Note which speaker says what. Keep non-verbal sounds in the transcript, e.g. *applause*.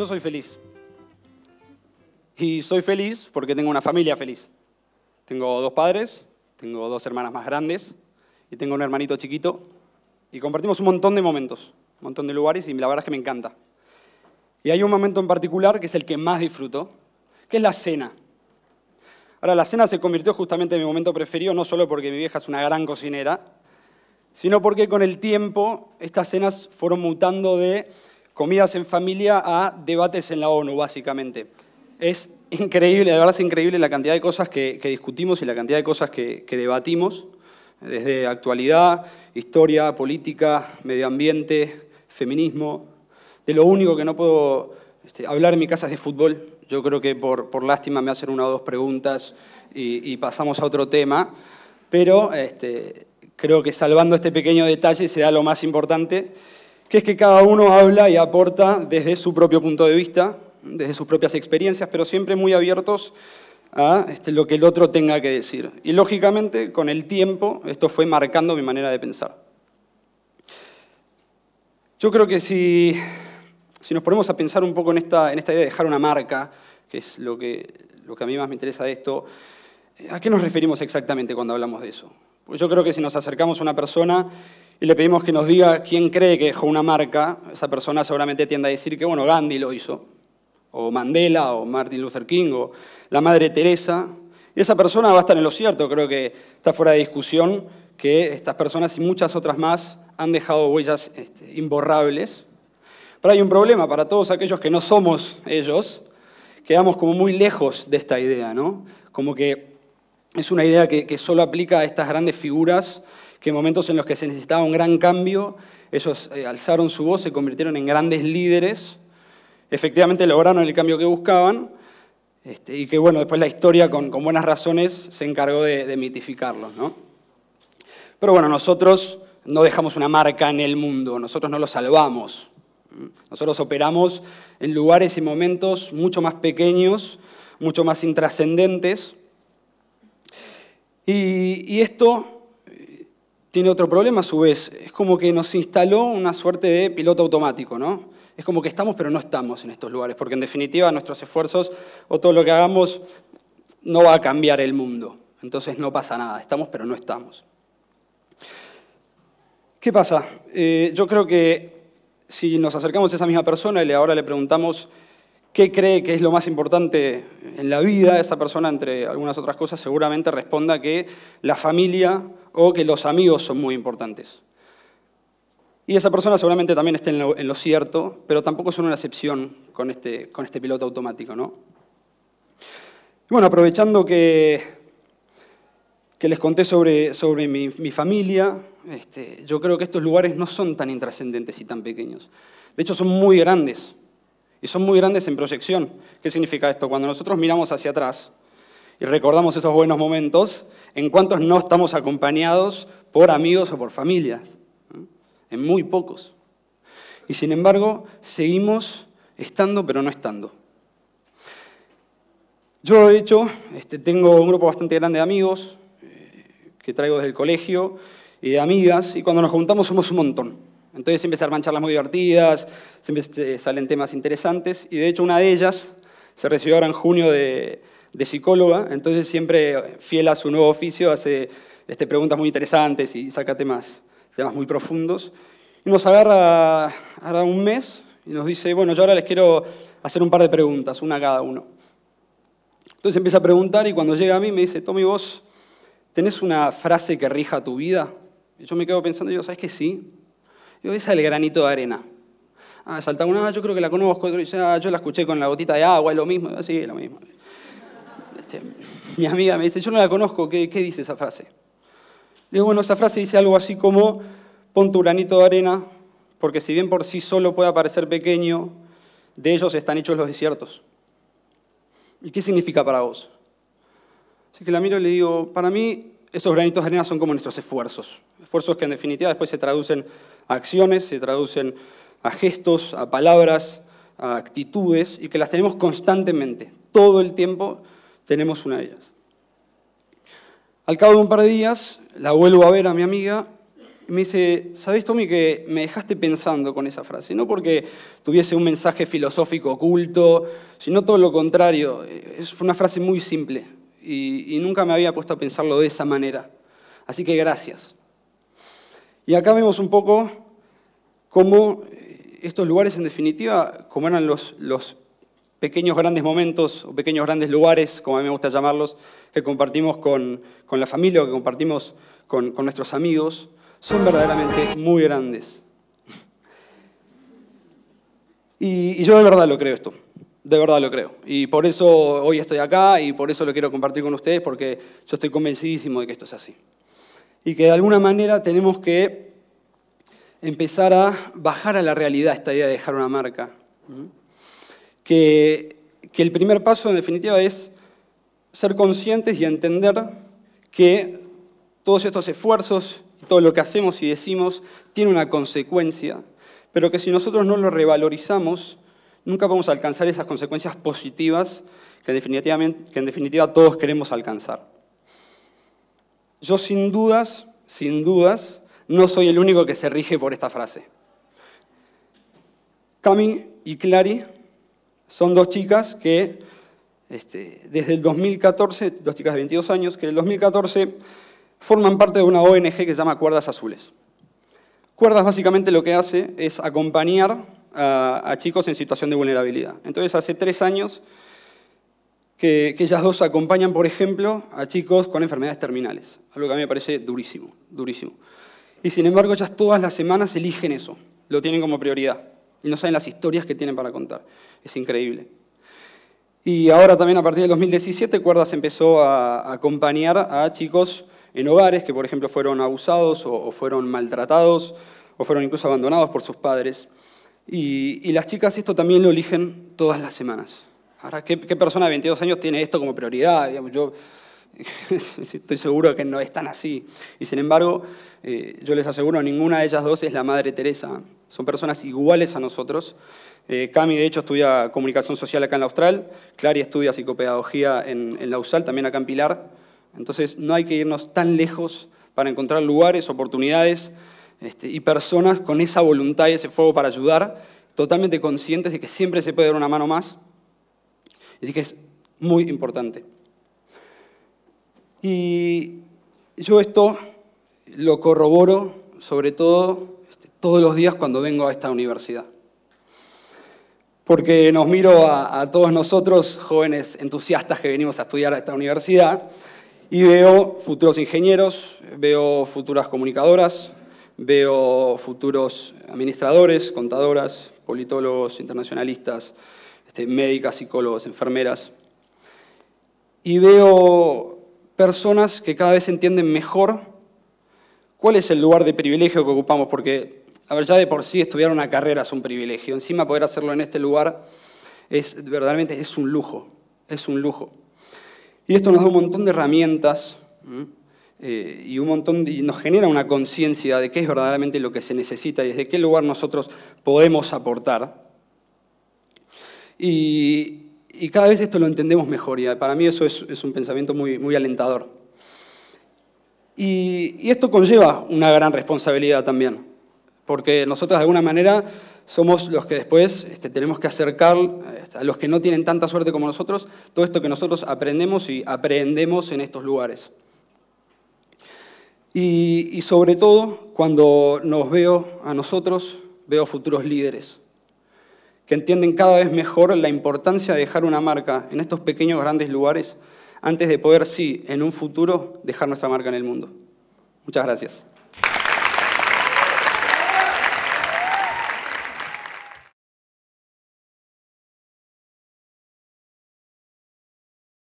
Speaker 1: Yo soy feliz. Y soy feliz porque tengo una familia feliz. Tengo dos padres, tengo dos hermanas más grandes y tengo un hermanito chiquito. Y compartimos un montón de momentos, un montón de lugares y la verdad es que me encanta. Y hay un momento en particular que es el que más disfruto, que es la cena. Ahora, la cena se convirtió justamente en mi momento preferido, no solo porque mi vieja es una gran cocinera, sino porque con el tiempo estas cenas fueron mutando de comidas en familia a debates en la ONU, básicamente. Es increíble, de verdad es increíble la cantidad de cosas que, discutimos y la cantidad de cosas que, debatimos, desde actualidad, historia, política, medio ambiente, feminismo. De lo único que no puedo este, hablar en mi casa es de fútbol. Yo creo que por, por lástima me hacen una o dos preguntas y, pasamos a otro tema. Pero este, creo que salvando este pequeño detalle se da lo más importante que es que cada uno habla y aporta desde su propio punto de vista, desde sus propias experiencias, pero siempre muy abiertos a este, lo que el otro tenga que decir. Y lógicamente, con el tiempo, esto fue marcando mi manera de pensar. Yo creo que si, si nos ponemos a pensar un poco en esta, en esta idea de dejar una marca, que es lo que, lo que a mí más me interesa de esto, ¿a qué nos referimos exactamente cuando hablamos de eso? Pues yo creo que si nos acercamos a una persona y le pedimos que nos diga quién cree que dejó una marca, esa persona seguramente tiende a decir que, bueno, Gandhi lo hizo, o Mandela, o Martin Luther King, o la Madre Teresa. Y esa persona va a estar en lo cierto, creo que está fuera de discusión que estas personas y muchas otras más han dejado huellas este, imborrables. Pero hay un problema para todos aquellos que no somos ellos, quedamos como muy lejos de esta idea, ¿no? Como que es una idea que solo aplica a estas grandes figuras que en momentos en los que se necesitaba un gran cambio, ellos eh, alzaron su voz, se convirtieron en grandes líderes, efectivamente lograron el cambio que buscaban, este, y que bueno, después la historia con, buenas razones se encargó de, de mitificarlos. Pero bueno, nosotros no dejamos una marca en el mundo, nosotros no lo salvamos. Nosotros operamos en lugares y momentos mucho más pequeños, mucho más intrascendentes. y esto tiene otro problema a su vez. Es como que nos instaló una suerte de piloto automático, ¿no? Es como que estamos pero no estamos en estos lugares, porque en definitiva nuestros esfuerzos o todo lo que hagamos no va a cambiar el mundo. Entonces no pasa nada, estamos pero no estamos. ¿Qué pasa? Eh, yo creo que si nos acercamos a esa misma persona y ahora le preguntamos qué cree que es lo más importante en la vida, esa persona, entre algunas otras cosas, seguramente responda que la familia, o que los amigos son muy importantes. Y esa persona seguramente también esté en lo, cierto, pero tampoco son una excepción con este, con este piloto automático. ¿no? bueno, aprovechando que, que les conté sobre, sobre mi, familia, este, yo creo que estos lugares no son tan intrascendentes y tan pequeños. De hecho, son muy grandes. Y son muy grandes en proyección. ¿Qué significa esto? Cuando nosotros miramos hacia atrás, y recordamos esos buenos momentos, en cuantos no estamos acompañados por amigos o por familias, en muy pocos. Y sin embargo, seguimos estando pero no estando. Yo, de hecho, este, tengo un grupo bastante grande de amigos eh, que traigo desde el colegio y de amigas, y cuando nos juntamos somos un montón. Entonces siempre se arman charlas muy divertidas, siempre eh, salen temas interesantes, y de hecho una de ellas se recibió ahora en junio de, de psicóloga, entonces siempre fiel a su nuevo oficio, hace este, preguntas muy interesantes y saca temas, muy profundos. Y nos agarra ahora un mes y nos dice, bueno, yo ahora les quiero hacer un par de preguntas, una a cada uno. Entonces empieza a preguntar y cuando llega a mí me dice, Tommy, vos tenés una frase que rija tu vida. Y yo me quedo pensando, yo, ¿sabes que sí? Y yo, esa es el granito de arena. Ah, salta una, yo creo que la conozco, y ah, yo la escuché con la gotita de agua, es lo mismo, así, es lo mismo mi amiga me dice, yo no la conozco, ¿qué, dice esa frase? Le digo, bueno, esa frase dice algo así como, pon tu granito de arena, porque si bien por sí solo puede parecer pequeño, de ellos están hechos los desiertos. ¿Y qué significa para vos? Así que la miro y le digo, para mí esos granitos de arena son como nuestros esfuerzos, esfuerzos que en definitiva después se traducen a acciones, se traducen a gestos, a palabras, a actitudes, y que las tenemos constantemente, todo el tiempo, tenemos una de ellas. Al cabo de un par de días, la vuelvo a ver a mi amiga y me dice, ¿sabes Tommy que me dejaste pensando con esa frase? No porque tuviese un mensaje filosófico oculto, sino todo lo contrario. Es una frase muy simple y, nunca me había puesto a pensarlo de esa manera. Así que gracias. Y acá vemos un poco cómo eh, estos lugares, en definitiva, como eran los pequeños grandes momentos o pequeños grandes lugares, como a mí me gusta llamarlos, que compartimos con, la familia o que compartimos con, nuestros amigos, son verdaderamente muy grandes. Y, yo de verdad lo creo esto, de verdad lo creo. Y por eso hoy estoy acá y por eso lo quiero compartir con ustedes, porque yo estoy convencidísimo de que esto es así. Y que de alguna manera tenemos que empezar a bajar a la realidad esta idea de dejar una marca que, el primer paso, en definitiva, es ser conscientes y entender que todos estos esfuerzos, y todo lo que hacemos y decimos, tiene una consecuencia, pero que si nosotros no lo revalorizamos, nunca vamos a alcanzar esas consecuencias positivas que, definitivamente, que en definitiva todos queremos alcanzar. Yo sin dudas, sin dudas, no soy el único que se rige por esta frase. Cami y Clary son dos chicas que este, desde el 2014, dos chicas de 22 años, que en el 2014 forman parte de una ONG que se llama Cuerdas Azules. Cuerdas básicamente lo que hace es acompañar a, chicos en situación de vulnerabilidad. Entonces hace tres años que, que, ellas dos acompañan, por ejemplo, a chicos con enfermedades terminales, algo que a mí me parece durísimo, durísimo. Y sin embargo ellas todas las semanas eligen eso, lo tienen como prioridad. Y no saben las historias que tienen para contar. Es increíble. Y ahora también a partir del 2017, Cuerdas empezó a acompañar a chicos en hogares que, por ejemplo, fueron abusados o, fueron maltratados o fueron incluso abandonados por sus padres. Y, las chicas esto también lo eligen todas las semanas. Ahora, ¿qué, persona de 22 años tiene esto como prioridad? yo, *laughs* Estoy seguro que no están así. Y sin embargo, eh, yo les aseguro, ninguna de ellas dos es la Madre Teresa. Son personas iguales a nosotros. Eh, Cami, de hecho, estudia comunicación social acá en la Austral. Clary estudia psicopedagogía en, en la USAL, también acá en Pilar. Entonces, no hay que irnos tan lejos para encontrar lugares, oportunidades este, y personas con esa voluntad y ese fuego para ayudar, totalmente conscientes de que siempre se puede dar una mano más y de que es muy importante. Y yo esto lo corroboro, sobre todo este, todos los días cuando vengo a esta universidad. Porque nos miro a, todos nosotros, jóvenes entusiastas que venimos a estudiar a esta universidad, y veo futuros ingenieros, veo futuras comunicadoras, veo futuros administradores, contadoras, politólogos, internacionalistas, este, médicas, psicólogos, enfermeras. Y veo personas que cada vez entienden mejor cuál es el lugar de privilegio que ocupamos, porque, a ver, ya de por sí estudiar una carrera es un privilegio, encima poder hacerlo en este lugar es verdaderamente es un lujo, es un lujo. Y esto nos da un montón de herramientas eh, y un montón y nos genera una conciencia de qué es verdaderamente lo que se necesita y desde qué lugar nosotros podemos aportar. Y, y cada vez esto lo entendemos mejor y para mí eso es, un pensamiento muy, muy alentador. Y, esto conlleva una gran responsabilidad también, porque nosotros de alguna manera somos los que después este, tenemos que acercar este, a los que no tienen tanta suerte como nosotros todo esto que nosotros aprendemos y aprendemos en estos lugares. y sobre todo cuando nos veo a nosotros, veo futuros líderes que entienden cada vez mejor la importancia de dejar una marca en estos pequeños grandes lugares antes de poder, sí, en un futuro, dejar nuestra marca en el mundo. Muchas gracias.